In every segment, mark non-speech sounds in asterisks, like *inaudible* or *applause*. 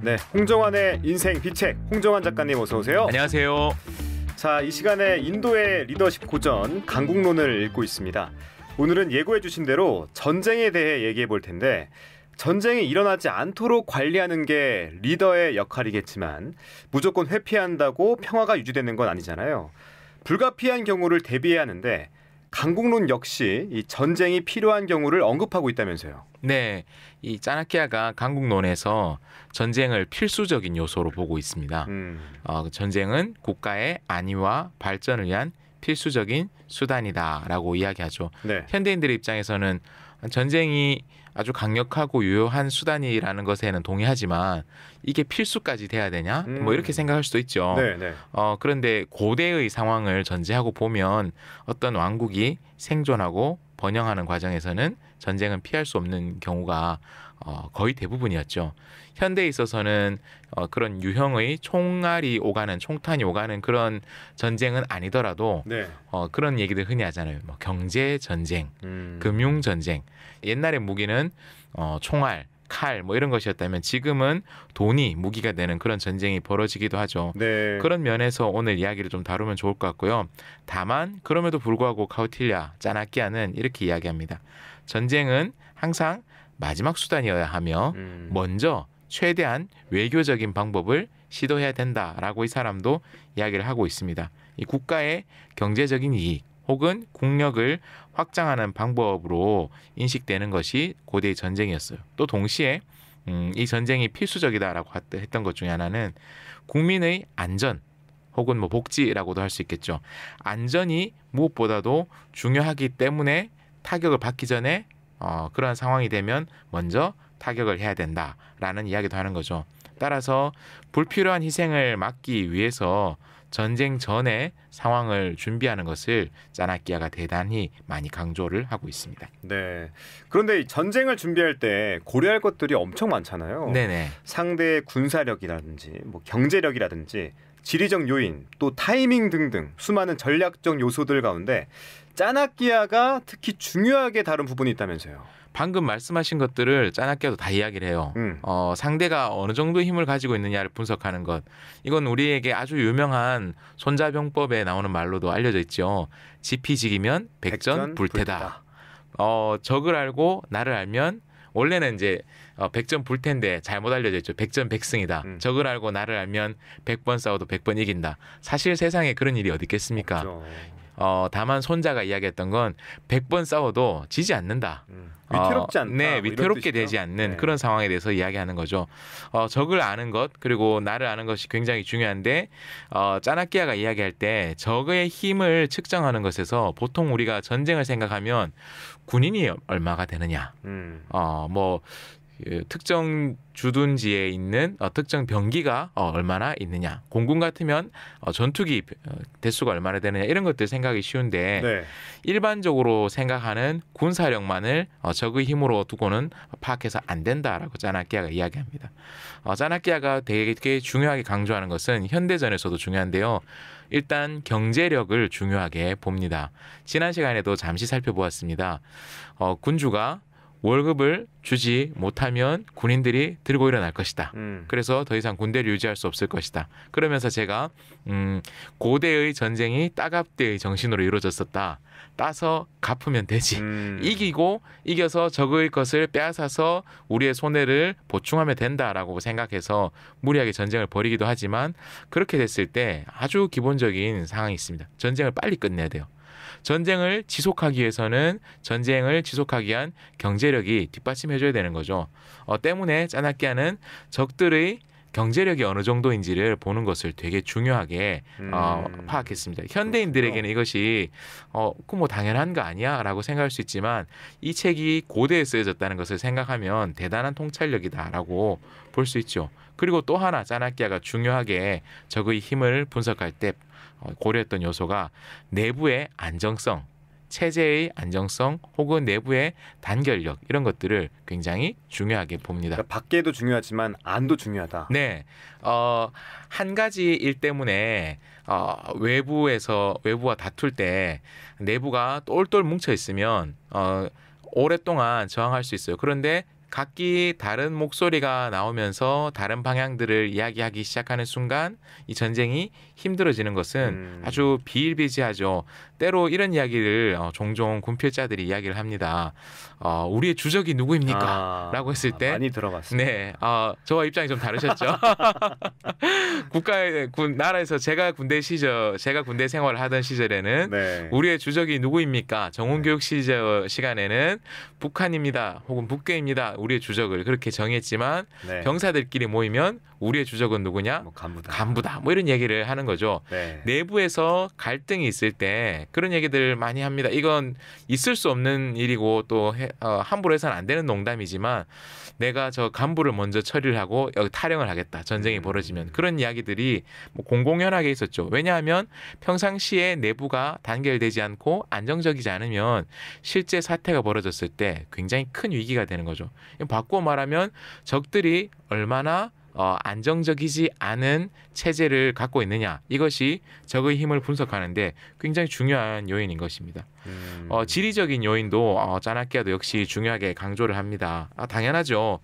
네, 홍정환의 인생 비책 홍정환 작가님 어서 오세요. 안녕하세요. 자, 이 시간에 인도의 리더십 고전 강국론을 읽고 있습니다. 오늘은 예고해 주신 대로 전쟁에 대해 얘기해 볼 텐데 전쟁이 일어나지 않도록 관리하는 게 리더의 역할이겠지만 무조건 회피한다고 평화가 유지되는 건 아니잖아요. 불가피한 경우를 대비해야 하는데 강국론 역시 이 전쟁이 필요한 경우를 언급하고 있다면서요. 네. 이 짜나키아가 강국론에서 전쟁을 필수적인 요소로 보고 있습니다. 음. 어, 전쟁은 국가의 안위와 발전을 위한 필수적인 수단이다라고 이야기하죠. 네. 현대인들의 입장에서는 전쟁이 아주 강력하고 유효한 수단이라는 것에는 동의하지만 이게 필수까지 돼야 되냐? 음. 뭐 이렇게 음. 생각할 수도 있죠. 네네. 네. 어, 그런데 고대의 상황을 전제하고 보면 어떤 왕국이 생존하고 번영하는 과정에서는 전쟁은 피할 수 없는 경우가 어, 거의 대부분이었죠. 현대에 있어서는 어, 그런 유형의 총알이 오가는 총탄이 오가는 그런 전쟁은 아니더라도 네. 어, 그런 얘기들 흔히 하잖아요. 뭐 경제 전쟁, 음. 금융 전쟁. 옛날에 무기는 어, 총알, 칼, 뭐 이런 것이었다면 지금은 돈이 무기가 되는 그런 전쟁이 벌어지기도 하죠. 네. 그런 면에서 오늘 이야기를 좀 다루면 좋을 것 같고요. 다만, 그럼에도 불구하고 카우틸랴 짜나키아는 이렇게 이야기합니다. 전쟁은 항상 마지막 수단이어야 하며 음. 먼저 최대한 외교적인 방법을 시도해야 된다라고 이 사람도 이야기를 하고 있습니다. 이 국가의 경제적인 이익 혹은 국력을 확장하는 방법으로 인식되는 것이 고대의 전쟁이었어요. 또 동시에 음, 이 전쟁이 필수적이다라고 했던 것 중에 하나는 국민의 안전 혹은 뭐 복지라고도 할 수 있겠죠. 안전이 무엇보다도 중요하기 때문에 타격을 받기 전에 어, 그런 상황이 되면 먼저 타격을 해야 된다라는 이야기도 하는 거죠. 따라서 불필요한 희생을 막기 위해서 전쟁 전에 상황을 준비하는 것을 짜나키아가 대단히 많이 강조를 하고 있습니다. 네. 그런데 전쟁을 준비할 때 고려할 것들이 엄청 많잖아요. 네네. 상대의 군사력이라든지 뭐 경제력이라든지 지리적 요인 또 타이밍 등등 수많은 전략적 요소들 가운데 짜나끼아가 특히 중요하게 다룬 부분이 있다면서요. 방금 말씀하신 것들을 짜나아도다 이야기를 해요. 음. 어, 상대가 어느 정도 힘을 가지고 있느냐를 분석하는 것. 이건 우리에게 아주 유명한 손자병법에 나오는 말로도 알려져 있죠. 지피지기면 백전, 백전 불태다. 불태다. 어, 적을 알고 나를 알면 원래는 이제 어, 백전 불태인데 잘못 알려져 있죠. 백전백승이다. 음. 적을 알고 나를 알면 백번 싸워도 백번 이긴다. 사실 세상에 그런 일이 어디 있겠습니까? 그렇죠. 어, 다만 손자가 이야기했던 건 100번 싸워도 지지 않는다. 음. 위태롭지 어, 않다. 어, 네, 뭐 위태롭게 되지 않는 네. 그런 상황에 대해서 이야기하는 거죠. 어, 적을 아는 것 그리고 나를 아는 것이 굉장히 중요한데 어, 짜나키아가 이야기할 때 적의 힘을 측정하는 것에서 보통 우리가 전쟁을 생각하면 군인이 얼마가 되느냐, 음. 어뭐 예, 특정 주둔지에 있는 어, 특정 병기가 어, 얼마나 있느냐, 공군 같으면 어, 전투기 대수가 얼마나 되느냐 이런 것들 생각이 쉬운데 네. 일반적으로 생각하는 군사력만을 적의 힘으로 두고는 파악해서 안 된다라고 짜나키아가 이야기합니다. 짜나키아가 되게 중요하게 강조하는 것은 현대전에서도 중요한데요. 일단 경제력을 중요하게 봅니다. 지난 시간에도 잠시 살펴보았습니다. 군주가 월급을 주지 못하면 군인들이 들고 일어날 것이다. 음. 그래서 더 이상 군대를 유지할 수 없을 것이다. 그러면서 제가 음, 고대의 전쟁이 따갑대의 정신으로 이루어졌었다. 따서 갚으면 되지. 음. 이기고 이겨서 적의 것을 빼앗아서 우리의 손해를 보충하면 된다라고 생각해서 무리하게 전쟁을 벌이기도 하지만 그렇게 됐을 때 아주 기본적인 상황이 있습니다. 전쟁을 빨리 끝내야 돼요. 전쟁을 지속하기 위해서는 전쟁을 지속하기 위한 경제력이 뒷받침해줘야 되는 거죠. 어, 때문에 짜나끼아는 적들의 경제력이 어느 정도인지를 보는 것을 되게 중요하게 어, 음. 어, 파악했습니다. 현대인들에게는 이것이 어, 뭐 당연한 거 아니야라고 생각할 수 있지만 이 책이 고대에 쓰여졌다는 것을 생각하면 대단한 통찰력이다라고 볼 수 있죠. 그리고 또 하나 짜나키아가 중요하게 적의 힘을 분석할 때 어, 고려했던 요소가 내부의 안정성, 체제의 안정성 혹은 내부의 단결력 이런 것들을 굉장히 중요하게 봅니다. 그러니까 밖에도 중요하지만 안도 중요하다. 네, 어, 한 가지 일 때문에 어, 외부에서 외부와 다툴 때 내부가 똘똘 뭉쳐 있으면 어, 오랫동안 저항할 수 있어요. 그런데 각기 다른 목소리가 나오면서 다른 방향들을 이야기하기 시작하는 순간 이 전쟁이 힘들어지는 것은 음. 아주 비일비재하죠. 때로 이런 이야기를 어, 종종 군필자들이 이야기를 합니다. 어, 우리의 주적이 누구입니까? 아, 라고 했을 때 많이 들어봤어요. 네, 어, 저와 입장이 좀 다르셨죠. *laughs* 국가의 군 나라에서 제가 군대 시절, 제가 군대 생활을 하던 시절에는 네. 우리의 주적이 누구입니까? 정훈 네. 교육 시절 시간에는 북한입니다, 혹은 북괴입니다. 우리의 주적을 그렇게 정했지만 네. 병사들끼리 모이면 우리의 주적은 누구냐? 뭐 간부다. 간부다. 뭐 이런 얘기를 하는 거죠. 네. 내부에서 갈등이 있을 때 그런 얘기들 많이 합니다. 이건 있을 수 없는 일이고 또 해, 어, 함부로 해서는 안 되는 농담이지만 내가 저 간부를 먼저 처리를 하고 여기 탈영을 하겠다. 전쟁이 음. 벌어지면 그런 이야기들이 뭐 공공연하게 있었죠. 왜냐하면 평상시에 내부가 단결되지 않고 안정적이지 않으면 실제 사태가 벌어졌을 때 굉장히 큰 위기가 되는 거죠. 바꾸어 말하면 적들이 얼마나 어, 안정적이지 않은 체제를 갖고 있느냐 이것이 적의 힘을 분석하는데 굉장히 중요한 요인인 것입니다. 음. 어, 지리적인 요인도 어, 짜나키아도 역시 중요하게 강조를 합니다. 아, 당연하죠.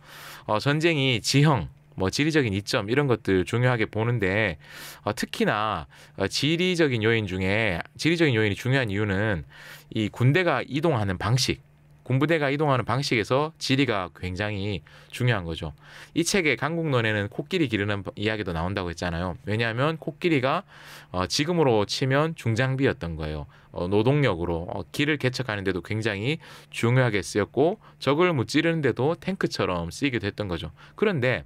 어, 전쟁이 지형 뭐 지리적인 이점 이런 것들 중요하게 보는데 어, 특히나 어, 지리적인 요인 중에 지리적인 요인이 중요한 이유는 이 군대가 이동하는 방식 군부대가 이동하는 방식에서 지리가 굉장히 중요한 거죠. 이 책의 강국론에는 코끼리 기르는 이야기도 나온다고 했잖아요. 왜냐하면 코끼리가 어, 지금으로 치면 중장비였던 거예요. 어, 노동력으로 어, 길을 개척하는데도 굉장히 중요하게 쓰였고 적을 무찌르는데도 탱크처럼 쓰이기도 했던 거죠. 그런데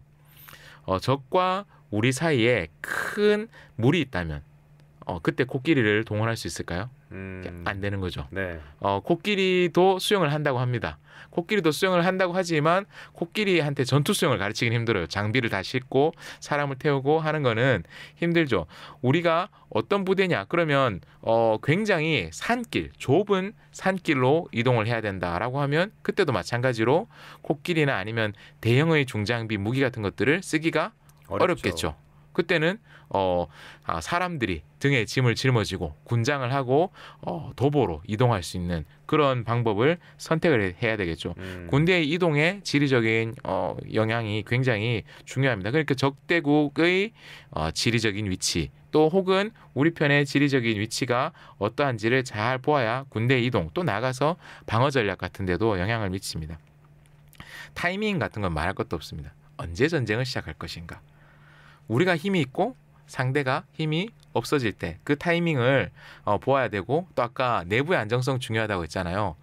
어, 적과 우리 사이에 큰 물이 있다면 어, 그때 코끼리를 동원할 수 있을까요? 음. 안 되는 거죠. 네. 어, 코끼리도 수영을 한다고 합니다. 코끼리도 수영을 한다고 하지만 코끼리한테 전투 수영을 가르치긴 힘들어요. 장비를 다 싣고 사람을 태우고 하는 거는 힘들죠. 우리가 어떤 부대냐? 그러면 어, 굉장히 산길, 좁은 산길로 이동을 해야 된다라고 하면 그때도 마찬가지로 코끼리나 아니면 대형의 중장비 무기 같은 것들을 쓰기가 어렵죠. 어렵겠죠 그때는 어 아, 사람들이 등에 짐을 짊어지고 군장을 하고 어, 도보로 이동할 수 있는 그런 방법을 선택을 해야 되겠죠. 음. 군대의 이동에 지리적인 어, 영향이 굉장히 중요합니다. 그러니까 적대국의 어, 지리적인 위치 또 혹은 우리 편의 지리적인 위치가 어떠한지를 잘 보아야 군대 이동 또 나가서 방어 전략 같은 데도 영향을 미칩니다. 타이밍 같은 건 말할 것도 없습니다. 언제 전쟁을 시작할 것인가? 우리가 힘이 있고 상대가 힘이 없어질 때 그 타이밍을 어, 보아야 되고 또 아까 내부의 안정성 중요하다고 했잖아요.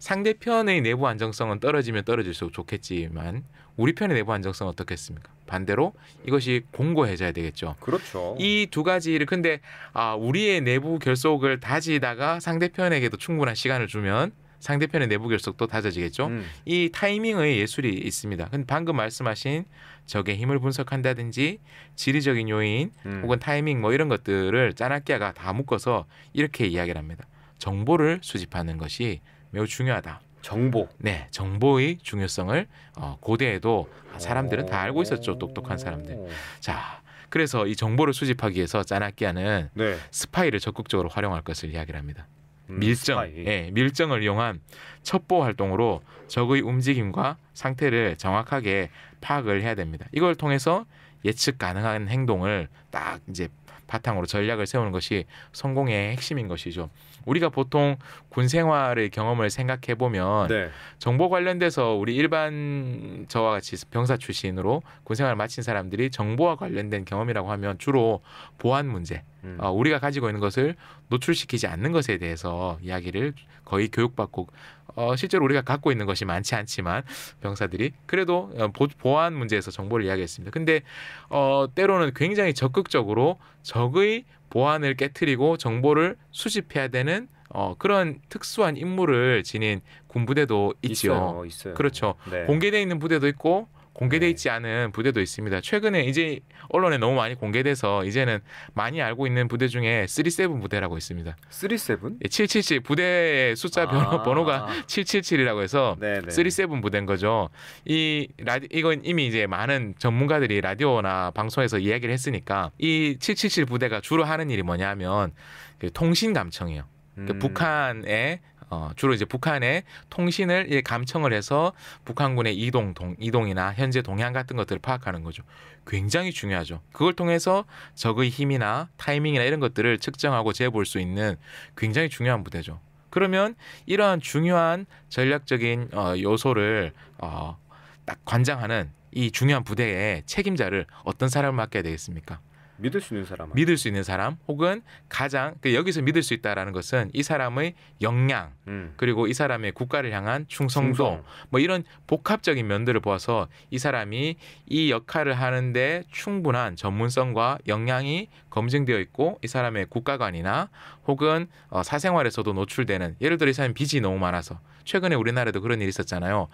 상대편의 내부 안정성은 떨어지면 떨어질수록 좋겠지만 우리 편의 내부 안정성은 어떻겠습니까? 반대로 이것이 공고해져야 되겠죠. 그렇죠. 이 두 가지를 근데 아 우리의 내부 결속을 다지다가 상대편에게도 충분한 시간을 주면 상대편의 내부 결속도 다져지겠죠. 음. 이 타이밍의 예술이 있습니다. 근데 방금 말씀하신 적의 힘을 분석한다든지 지리적인 요인 음. 혹은 타이밍 뭐 이런 것들을 짜나끼아가 다 묶어서 이렇게 이야기를 합니다. 정보를 수집하는 것이 매우 중요하다. 정보. 네, 정보의 중요성을 어, 고대에도 사람들은 다 알고 있었죠. 똑똑한 사람들. 자, 그래서 이 정보를 수집하기 위해서 짜나끼아는 네. 스파이를 적극적으로 활용할 것을 이야기를 합니다. 음, 밀정, 예, 밀정을 이용한 첩보 활동으로 적의 움직임과 상태를 정확하게 파악을 해야 됩니다. 이걸 통해서 예측 가능한 행동을 딱 이제 바탕으로 전략을 세우는 것이 성공의 핵심인 것이죠. 우리가 보통 군 생활의 경험을 생각해 보면 네. 정보 관련돼서 우리 일반 저와 같이 병사 출신으로 군 생활을 마친 사람들이 정보와 관련된 경험이라고 하면 주로 보안 문제, 음. 어, 우리가 가지고 있는 것을 노출시키지 않는 것에 대해서 이야기를 거의 교육받고 어, 실제로 우리가 갖고 있는 것이 많지 않지만 병사들이 그래도 어, 보, 보안 문제에서 정보를 이야기했습니다. 근데 어, 때로는 굉장히 적극적으로 적의 보안을 깨뜨리고 정보를 수집해야 되는 어, 그런 특수한 임무를 지닌 군부대도 있죠 있어요, 있어요. 그렇죠. 네. 공개되어 있는 부대도 있고 공개돼 네. 있지 않은 부대도 있습니다. 최근에 이제 언론에 너무 많이 공개돼서 이제는 많이 알고 있는 부대 중에 37 부대라고 있습니다. 37? 예, 777 부대의 숫자 아. 번호, 가 777이라고 해서 네네. 37 부대인 거죠. 이 라디 이건 이미 이제 많은 전문가들이 라디오나 방송에서 이야기를 했으니까 이 777 부대가 주로 하는 일이 뭐냐면 그 통신 감청이에요. 그 음. 북한의 어, 주로 이제 북한의 통신을 예, 감청을 해서 북한군의 이동 동, 이동이나 현재 동향 같은 것들을 파악하는 거죠. 굉장히 중요하죠. 그걸 통해서 적의 힘이나 타이밍이나 이런 것들을 측정하고 재볼 수 있는 굉장히 중요한 부대죠. 그러면 이러한 중요한 전략적인 어, 요소를 어, 딱 관장하는 이 중요한 부대의 책임자를 어떤 사람을 맡게 되겠습니까? 믿을 수 있는 사람 믿을 수 있는 사람 혹은 가장 그 여기서 믿을 수 있다라는 것은 이 사람의 역량 음. 그리고 이 사람의 국가를 향한 충성도 충성. 뭐 이런 복합적인 면들을 보아서 이 사람이 이 역할을 하는데 충분한 전문성과 역량이 검증되어 있고 이 사람의 국가관이나 혹은 어, 사생활에서도 노출되는 예를 들어 이 사람이 빚이 너무 많아서 최근에 우리나라도 그런 일이 있었잖아요.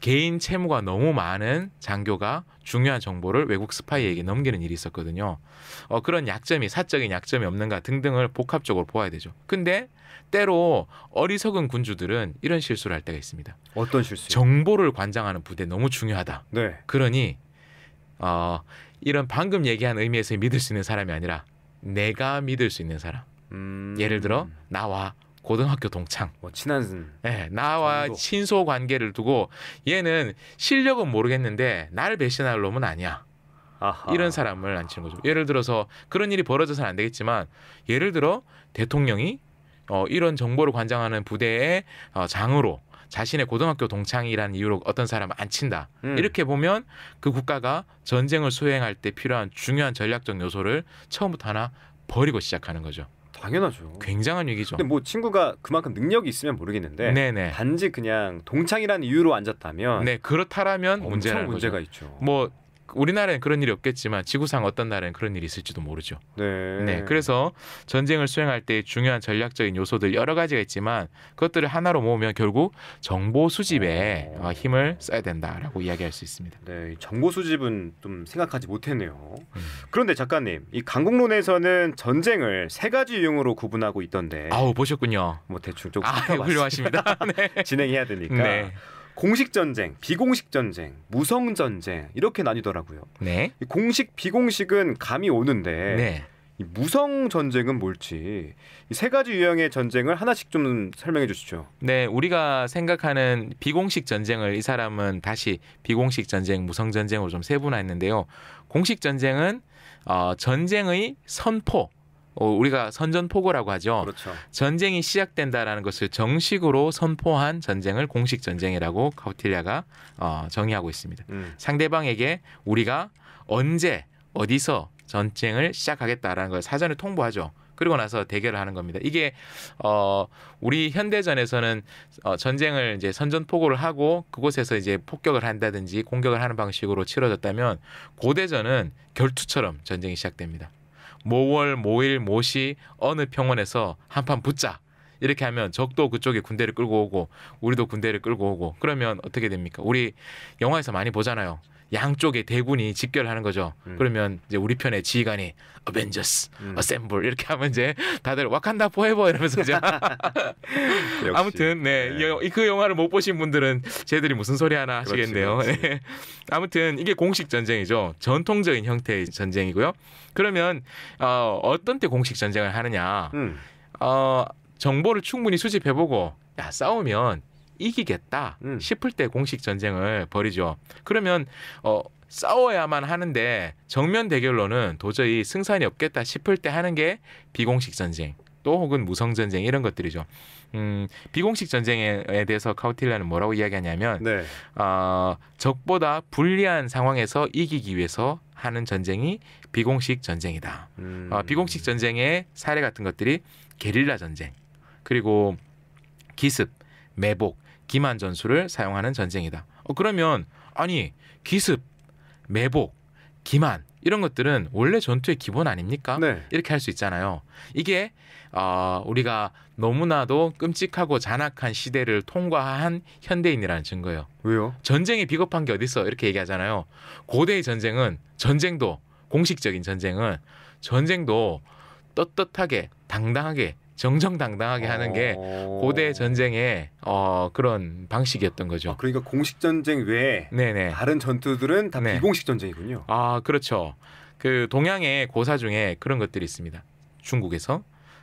개인 채무가 너무 많은 장교가 중요한 정보를 외국 스파이에게 넘기는 일이 있었거든요. 어, 그런 약점이 사적인 약점이 없는가 등등을 복합적으로 보아야 되죠. 근데 때로 어리석은 군주들은 이런 실수를 할 때가 있습니다. 어떤 실수? 정보를 관장하는 부대 너무 중요하다. 네. 그러니 어, 이런 방금 얘기한 의미에서 믿을 수 있는 사람이 아니라 내가 믿을 수 있는 사람. 음... 예를 들어 나와 고등학교 동창. 뭐 친한. 네, 나와 정도. 친소 관계를 두고 얘는 실력은 모르겠는데 나를 배신할 놈은 아니야. 아하. 이런 사람을 앉히는 거죠. 예를 들어서 그런 일이 벌어져서는 안 되겠지만 예를 들어 대통령이 어, 이런 정보를 관장하는 부대의 어, 장으로 자신의 고등학교 동창이라는 이유로 어떤 사람을 앉힌다 음. 이렇게 보면 그 국가가 전쟁을 수행할 때 필요한 중요한 전략적 요소를 처음부터 하나 버리고 시작하는 거죠. 당연하죠. 굉장한 얘기죠. 근데 뭐 친구가 그만큼 능력이 있으면 모르겠는데 네네. 단지 그냥 동창이라는 이유로 앉았다면 네 그렇다라면 문제가 거죠. 있죠. 뭐 우리나라엔 그런 일이 없겠지만 지구상 어떤 나라엔 그런 일이 있을지도 모르죠. 네. 네. 그래서 전쟁을 수행할 때 중요한 전략적인 요소들 여러 가지가 있지만 그것들을 하나로 모으면 결국 정보 수집에 어... 아, 힘을 써야 된다라고 이야기할 수 있습니다. 네. 정보 수집은 좀 생각하지 못했네요. 음. 그런데 작가님, 이 강국론에서는 전쟁을 세 가지 유형으로 구분하고 있던데. 아우 보셨군요. 뭐 대충 좀 아, 네, 훌륭하십니다. *laughs* 네. 진행해야 되니까. 네. 공식 전쟁, 비공식 전쟁, 무성 전쟁 이렇게 나뉘더라고요. 네. 공식 비공식은 감이 오는데 네. 이 무성 전쟁은 뭘지 이세 가지 유형의 전쟁을 하나씩 좀 설명해 주시죠. 네, 우리가 생각하는 비공식 전쟁을 이 사람은 다시 비공식 전쟁, 무성 전쟁으로 좀 세분화했는데요. 공식 전쟁은 어, 전쟁의 선포, 어, 우리가 선전포고라고 하죠. 그렇죠. 전쟁이 시작된다라는 것을 정식으로 선포한 전쟁을 공식 전쟁이라고 카우틸리아가 어, 정의하고 있습니다. 음. 상대방에게 우리가 언제 어디서 전쟁을 시작하겠다라는 걸 사전에 통보하죠. 그리고 나서 대결을 하는 겁니다. 이게 어 우리 현대전에서는 어 전쟁을 이제 선전포고를 하고 그곳에서 이제 폭격을 한다든지 공격을 하는 방식으로 치러졌다면 고대전은 결투처럼 전쟁이 시작됩니다. 모월 모일 모시 어느 평원에서 한판 붙자. 이렇게 하면 적도 그쪽에 군대를 끌고 오고 우리도 군대를 끌고 오고 그러면 어떻게 됩니까? 우리 영화에서 많이 보잖아요. 양쪽의 대군이 직결하는 거죠. 음. 그러면 이제 우리 편의 지휘관이 어벤져스, 음. 어셈블 이렇게 하면 이제 다들 와칸다 포에버 이러면서 이제 *laughs* 아무튼 네, 네. 그 영화를 못 보신 분들은 쟤들이 무슨 소리 하나 하시겠네요. 그렇지, 그렇지. 네. 아무튼 이게 공식 전쟁이죠. 전통적인 형태의 전쟁이고요. 그러면 어, 어떤 때 공식 전쟁을 하느냐? 음. 어, 정보를 충분히 수집해보고 야 싸우면 이기겠다 음. 싶을 때 공식 전쟁을 벌이죠. 그러면 어 싸워야만 하는데 정면 대결로는 도저히 승산이 없겠다 싶을 때 하는 게 비공식 전쟁. 또 혹은 무성 전쟁 이런 것들이죠. 음, 비공식 전쟁에 대해서 카우틸라는 뭐라고 이야기하냐면 네. 어, 적보다 불리한 상황에서 이기기 위해서 하는 전쟁이 비공식 전쟁이다. 음. 어, 비공식 전쟁의 사례 같은 것들이 게릴라 전쟁, 그리고 기습, 매복 기만 전술을 사용하는 전쟁이다. 어, 그러면 아니 기습, 매복, 기만 이런 것들은 원래 전투의 기본 아닙니까? 네. 이렇게 할 수 있잖아요. 이게 어, 우리가 너무나도 끔찍하고 잔악한 시대를 통과한 현대인이라는 증거예요. 왜요? 전쟁이 비겁한 게 어딨어? 이렇게 얘기하잖아요. 고대의 전쟁은 전쟁도 공식적인 전쟁은 전쟁도 떳떳하게 당당하게 정정당당하게 하는 게 어. 고대 전쟁의 어, 그런 방식이었던 거죠. 아, 그러니까 공식 전쟁 외에 네네. 다른 전투들은 다 네. 비공식 전쟁이군요. 아 그렇죠. 그 동양의 고사 중에 그런 것들이 있습니다. 중국에서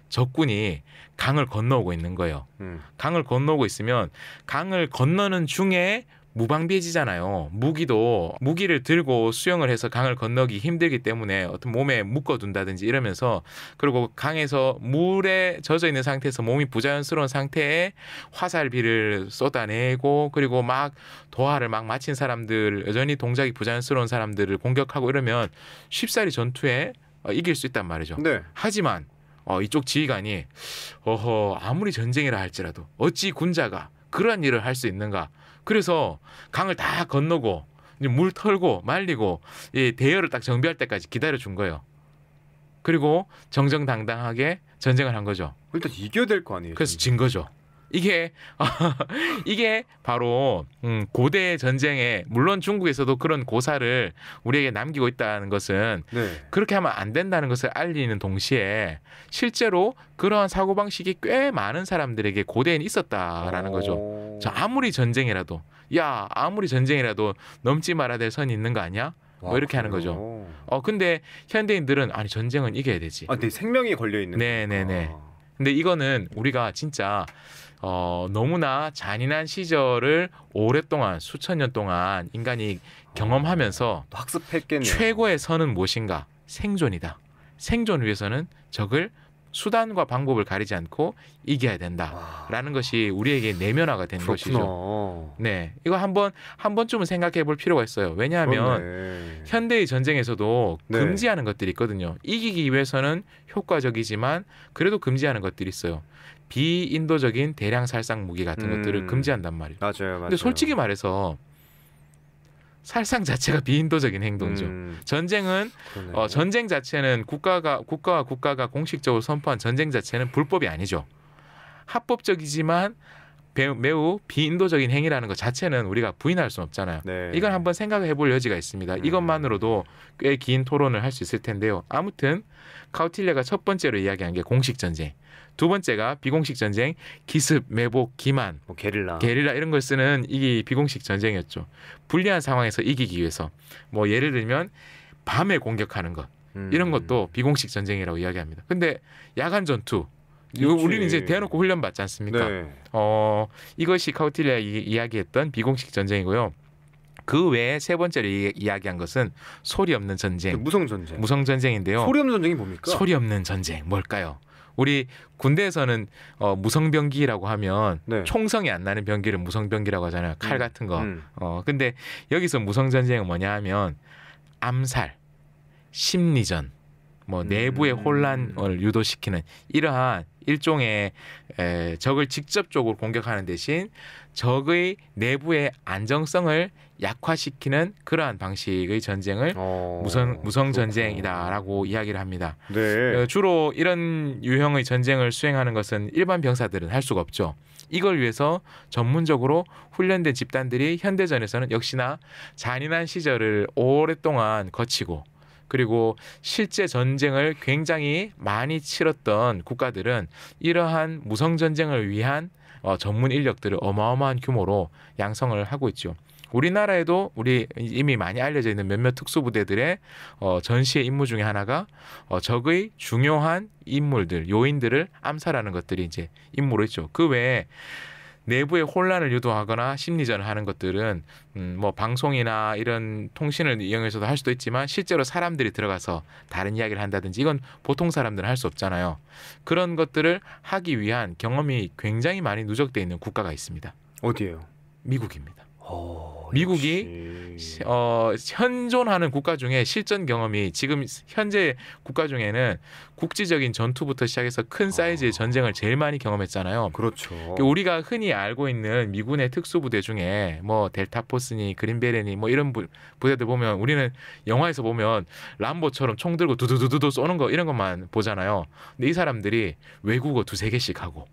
적군이 강을 건너오고 있는 거예요. 음. 강을 건너오고 있으면 강을 건너는 중에 무방비해지잖아요. 무기도 무기를 들고 수영을 해서 강을 건너기 힘들기 때문에 어떤 몸에 묶어둔다든지 이러면서 그리고 강에서 물에 젖어 있는 상태에서 몸이 부자연스러운 상태에 화살비를 쏟아내고 그리고 막 도하를 막 마친 사람들 여전히 동작이 부자연스러운 사람들을 공격하고 이러면 쉽사리 전투에 어, 이길 수 있단 말이죠. 네. 하지만 어, 이쪽 지휘관이 어허 아무리 전쟁이라 할지라도 어찌 군자가 그런 일을 할 수 있는가? 그래서 강을 다 건너고 물 털고 말리고 이 대열을 딱 정비할 때까지 기다려 준 거예요. 그리고 정정당당하게 전쟁을 한 거죠. 일단 이겨야 될 거 아니에요. 그래서 진 거죠. 이게 어, *laughs* 이게 바로 음, 고대 전쟁에 물론 중국에서도 그런 고사를 우리에게 남기고 있다는 것은 네. 그렇게 하면 안 된다는 것을 알리는 동시에 실제로 그러한 사고 방식이 꽤 많은 사람들에게 고대엔 있었다라는 어. 거죠. 저 아무리 전쟁이라도 야 아무리 전쟁이라도 넘지 말아야 될 선이 있는 거 아니야? 뭐 이렇게 하는 거죠. 어 근데 현대인들은 아니 전쟁은 이겨야 되지. 아, 내 생명이 걸려 있는. 네네네. 네. 근데 이거는 우리가 진짜 어, 너무나 잔인한 시절을 오랫동안 수천 년 동안 인간이 경험하면서 학습했겠네요. 최고의 선은 무엇인가? 생존이다. 생존 위해서는 적을 수단과 방법을 가리지 않고 이겨야 된다라는 아. 와. 것이 우리에게 내면화가 된 그렇구나. 것이죠. 네, 이거 한번 한 번쯤은 생각해 볼 필요가 있어요. 왜냐하면 그렇네. 현대의 전쟁에서도 네. 금지하는 것들이 있거든요. 이기기 위해서는 효과적이지만 그래도 금지하는 것들이 있어요. 비인도적인 대량 살상 무기 같은 음. 것들을 금지한단 말이에요. 맞아요, 맞아요. 근데 솔직히 말해서 살상 자체가 *laughs* 비인도적인 행동이죠. 음. 전쟁은 어, 전쟁 자체는 국가가 국가와 국가가 공식적으로 선포한 전쟁 자체는 불법이 아니죠. 합법적이지만 매우, 매우 비인도적인 행위라는 것 자체는 우리가 부인할 수는 없잖아요. 네. 이건 한번 생각해 볼 여지가 있습니다. 음. 이것만으로도 꽤 긴 토론을 할 수 있을 텐데요. 아무튼 카우틸레가 첫 번째로 이야기한 게 공식 전쟁. 두 번째가 비공식 전쟁, 기습, 매복, 기만, 뭐 게릴라, 게릴라 이런 걸 쓰는 이게 비공식 전쟁이었죠. 불리한 상황에서 이기기 위해서 뭐 예를 들면 밤에 공격하는 것 음. 이런 것도 비공식 전쟁이라고 이야기합니다. 근데 야간 전투 이거 우리는 이제 대놓고 훈련 받지 않습니까? 네. 어 이것이 카우틸리아 이야기했던 비공식 전쟁이고요. 그 외에 세 번째로 이야기한 것은 소리 없는 전쟁, 무성 전쟁, 무성 전쟁인데요. 소리 없는 전쟁이 뭡니까? 소리 없는 전쟁 뭘까요? 우리 군대에서는 어, 무성병기라고 하면 네. 총성이 안 나는 병기를 무성병기라고 하잖아요. 칼 음. 같은 거. 음. 어, 근데 여기서 무성전쟁은 뭐냐 하면 암살, 심리전, 뭐 음. 내부의 혼란을 유도시키는 이러한 일종의 에, 적을 직접적으로 공격하는 대신 적의 내부의 안정성을 약화시키는 그러한 방식의 전쟁을 어, 무성 무성 전쟁이다라고 이야기를 합니다. 네. 어, 주로 이런 유형의 전쟁을 수행하는 것은 일반 병사들은 할 수가 없죠. 이걸 위해서 전문적으로 훈련된 집단들이 현대전에서는 역시나 잔인한 시절을 오랫동안 거치고 그리고 실제 전쟁을 굉장히 많이 치렀던 국가들은 이러한 무성 전쟁을 위한 어, 전문 인력들을 어마어마한 규모로 양성을 하고 있죠. 우리나라에도 우리 이미 많이 알려져 있는 몇몇 특수부대들의 어, 전시의 임무 중에 하나가 어, 적의 중요한 인물들, 요인들을 암살하는 것들이 이제 임무로 있죠. 그 외에 내부의 혼란을 유도하거나 심리전을 하는 것들은 음, 뭐 방송이나 이런 통신을 이용해서도 할 수도 있지만 실제로 사람들이 들어가서 다른 이야기를 한다든지 이건 보통 사람들은 할 수 없잖아요. 그런 것들을 하기 위한 경험이 굉장히 많이 누적돼 있는 국가가 있습니다. 어디예요? 미국입니다. 오... 어. 미국이 어, 현존하는 국가 중에 실전 경험이 지금 현재 국가 중에는 국지적인 전투부터 시작해서 큰 사이즈의 아. 전쟁을 제일 많이 경험했잖아요. 그렇죠. 그러니까 우리가 흔히 알고 있는 미군의 특수부대 중에 뭐 델타포스니 그린베레니 뭐 이런 부, 부대들 보면 우리는 영화에서 보면 람보처럼 총 들고 두두두두두 쏘는 거 이런 것만 보잖아요. 근데 이 사람들이 외국어 두세 개씩 하고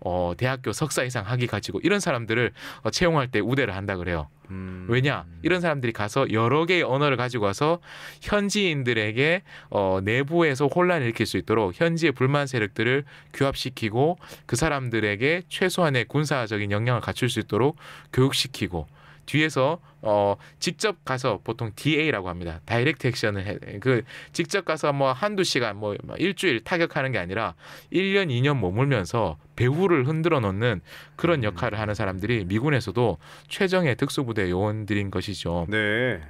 어, 대학교 석사 이상 학위 가지고 이런 사람들을 어, 채용할 때 우대를 한다 그래요. 음. 왜냐 이런 사람들이 가서 여러 개의 언어를 가지고 와서 현지인들에게 어, 내부에서 혼란을 일으킬 수 있도록 현지의 불만 세력들을 규합시키고 그 사람들에게 최소한의 군사적인 영향을 갖출 수 있도록 교육시키고 뒤에서 어 직접 가서 보통 DA라고 합니다. 다이렉트 액션을 해. 그 직접 가서 뭐 한두 시간 뭐 일주일 타격하는 게 아니라 1년 2년 머물면서 배후를 흔들어 놓는 그런 음. 역할을 하는 사람들이 미군에서도 최정의 특수부대 요원들인 것이죠. 네.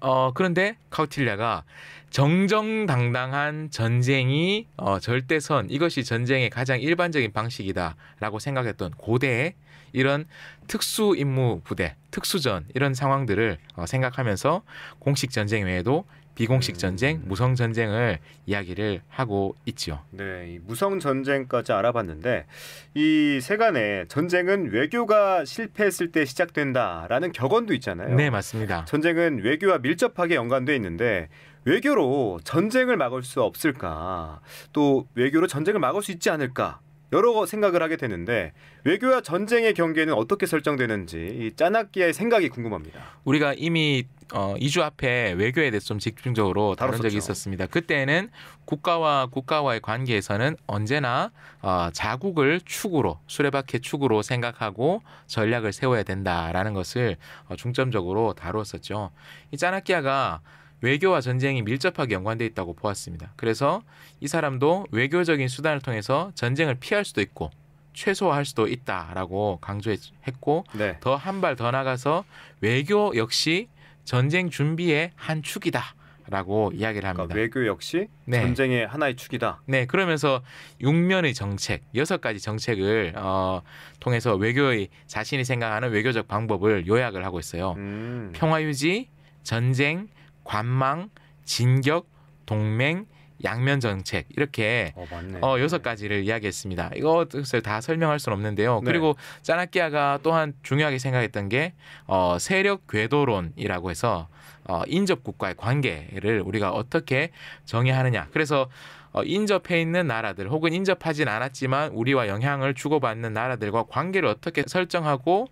어, 그런데 카우틸라가 정정당당한 전쟁이 어, 절대선 이것이 전쟁의 가장 일반적인 방식이다라고 생각했던 고대의 이런 특수 임무 부대, 특수전 이런 상황들을 어, 생각하면서 공식 전쟁 외에도 비공식 음. 전쟁, 무성 전쟁을 이야기를 하고 있지요. 네, 이 무성 전쟁까지 알아봤는데 이 세간에 전쟁은 외교가 실패했을 때 시작된다라는 격언도 있잖아요. 네, 맞습니다. 전쟁은 외교와 밀접하게 연관돼 있는데 외교로 전쟁을 막을 수 없을까? 또 외교로 전쟁을 막을 수 있지 않을까? 여러 생각을 하게 되는데 외교와 전쟁의 경계는 어떻게 설정되는지 이 짜나끼의 생각이 궁금합니다. 우리가 이미 어, 2주 앞에 외교에 대해서 좀 집중적으로 다룬 적이 있었습니다. 그때는 국가와 국가와의 관계에서는 언제나 어, 자국을 축으로 수레바퀴 축으로 생각하고 전략을 세워야 된다라는 것을 어, 중점적으로 다루었었죠. 이 짜나키아가 외교와 전쟁이 밀접하게 연관돼 있다고 보았습니다. 그래서 이 사람도 외교적인 수단을 통해서 전쟁을 피할 수도 있고 최소화할 수도 있다라고 강조했고 네. 더한 발 더 나가서 외교 역시 전쟁 준비의 한 축이다. 라고 이야기를 그러니까 합니다. 그러니까 외교 역시 네. 전쟁의 하나의 축이다. 네, 그러면서 육면의 정책, 여섯 가지 정책을 어, 통해서 외교의 자신이 생각하는 외교적 방법을 요약을 하고 있어요. 음. 평화 유지, 전쟁, 관망, 진격, 동맹, 양면 정책 이렇게 어, 어, 여섯 가지를 이야기했습니다. 이것을 다 설명할 수는 없는데요. 네. 그리고 짜나키아가 또한 중요하게 생각했던 게 어, 세력 궤도론이라고 해서 어, 인접 국가의 관계를 우리가 어떻게 정의하느냐. 그래서 어, 인접해 있는 나라들 혹은 인접하진 않았지만 우리와 영향을 주고받는 나라들과 관계를 어떻게 설정하고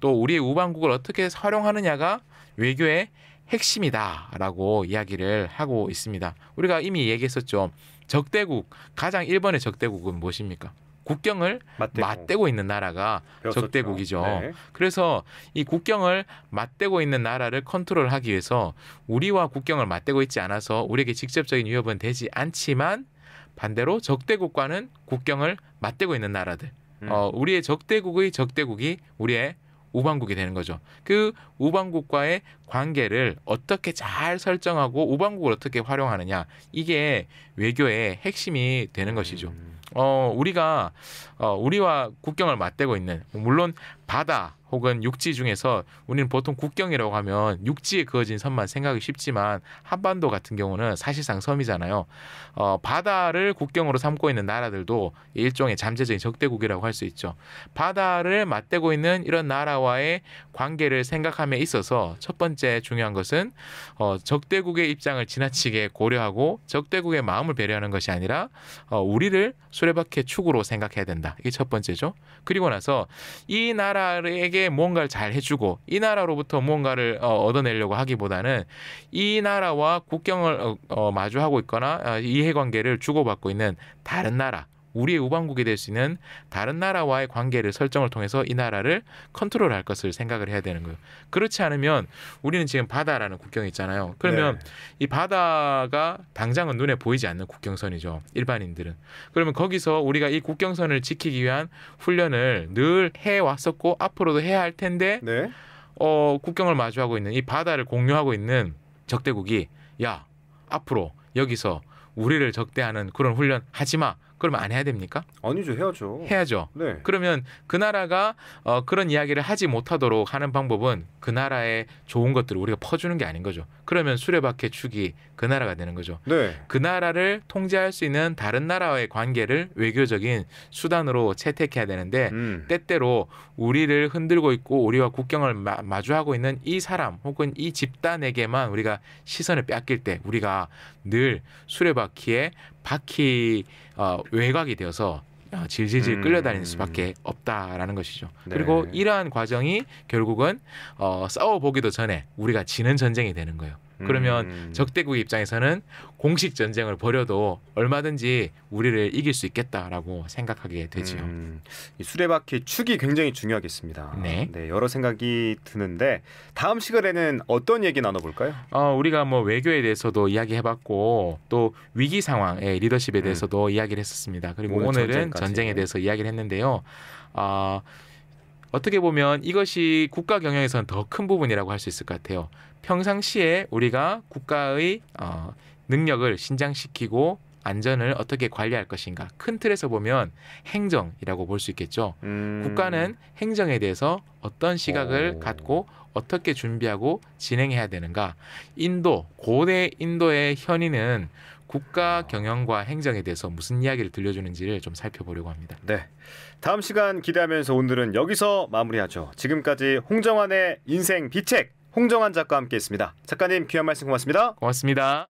또 우리의 우방국을 어떻게 활용하느냐가 외교의 핵심이다라고 이야기를 하고 있습니다. 우리가 이미 얘기했었죠. 적대국 가장 일본의 적대국은 무엇입니까? 국경을 맞대고, 맞대고 있는 나라가 배웠었죠. 적대국이죠. 네. 그래서 이 국경을 맞대고 있는 나라를 컨트롤하기 위해서 우리와 국경을 맞대고 있지 않아서 우리에게 직접적인 위협은 되지 않지만 반대로 적대국과는 국경을 맞대고 있는 나라들. 음. 어, 우리의 적대국의 적대국이 우리의 우방국이 되는 거죠. 그 우방국과의 관계를 어떻게 잘 설정하고 우방국을 어떻게 활용하느냐 이게 외교의 핵심이 되는 것이죠. 음. 어 우리가 어 우리와 국경을 맞대고 있는 물론 바다 혹은 육지 중에서 우리는 보통 국경이라고 하면 육지에 그어진 섬만 생각이 쉽지만 한반도 같은 경우는 사실상 섬이잖아요. 어, 바다를 국경으로 삼고 있는 나라들도 일종의 잠재적인 적대국이라고 할 수 있죠. 바다를 맞대고 있는 이런 나라와의 관계를 생각함에 있어서 첫 번째 번째 중요한 것은 어, 적대국의 입장을 지나치게 고려하고 적대국의 마음을 배려하는 것이 아니라 어, 우리를 수레바퀴 축으로 생각해야 된다. 이게 첫 번째죠. 그리고 나서 이 나라에게 무가를잘 해주고 이 나라로부터 무가를 어, 얻어내려고 하기보다는 이 나라와 국경을 어, 어, 마주하고 있거나 어, 이해관계를 주고받고 있는 다른 나라 우리의 우방국이 될 수 있는 다른 나라와의 관계를 설정을 통해서 이 나라를 컨트롤할 것을 생각을 해야 되는 거예요. 그렇지 않으면 우리는 지금 바다라는 국경이 있잖아요. 그러면 네. 이 바다가 당장은 눈에 보이지 않는 국경선이죠. 일반인들은. 그러면 거기서 우리가 이 국경선을 지키기 위한 훈련을 늘 해왔었고 앞으로도 해야 할 텐데 네. 어, 국경을 마주하고 있는 이 바다를 공유하고 있는 적대국이 야 앞으로 여기서 우리를 적대하는 그런 훈련 하지 마. 그럼 안 해야 됩니까? 아니죠, 해야죠. 해야죠. 네. 그러면 그 나라가 어, 그런 이야기를 하지 못하도록 하는 방법은 그 나라의 좋은 것들을 우리가 퍼주는 게 아닌 거죠. 그러면 수레바퀴 축이 그 나라가 되는 거죠. 네. 그 나라를 통제할 수 있는 다른 나라와의 관계를 외교적인 수단으로 채택해야 되는데 음. 때때로 우리를 흔들고 있고 우리와 국경을 마, 마주하고 있는 이 사람 혹은 이 집단에게만 우리가 시선을 뺏길 때 우리가 늘 수레바퀴에 바퀴 어, 외곽이 되어서 어, 질질질 음. 끌려다닐 수밖에 없다라는 것이죠. 네. 그리고 이러한 과정이 결국은 어, 싸워 보기도 전에 우리가 지는 전쟁이 되는 거예요. 그러면 음. 적대국의 입장에서는 공식 전쟁을 벌여도 얼마든지 우리를 이길 수 있겠다라고 생각하게 되지요. 음. 수레바퀴 축이 굉장히 중요하겠습니다. 네. 네. 여러 생각이 드는데 다음 시간에는 어떤 얘기 나눠볼까요? 어, 우리가 뭐 외교에 대해서도 이야기해봤고 또 위기 상황의 리더십에 음. 대해서도 음. 이야기를 했었습니다. 그리고 오늘 은 전쟁에 대해서 이야기를 했는데요. 어, 어떻게 보면 이것이 국가 경영에서는 더 큰 부분이라고 할 수 있을 것 같아요. 평상시에 우리가 국가의 어, 능력을 신장시키고 안전을 어떻게 관리할 것인가 큰 틀에서 보면 행정이라고 볼 수 있겠죠. 음. 국가는 행정에 대해서 어떤 시각을 오. 갖고 어떻게 준비하고 진행해야 되는가. 인도 고대 인도의 현인은 국가 아. 경영과 행정에 대해서 무슨 이야기를 들려주는지를 좀 살펴보려고 합니다. 네. 다음 시간 기대하면서 오늘은 여기서 마무리하죠. 지금까지 홍정환의 인생 비책 홍정환 작가와 함께했습니다. 작가님 귀한 말씀 고맙습니다. 고맙습니다.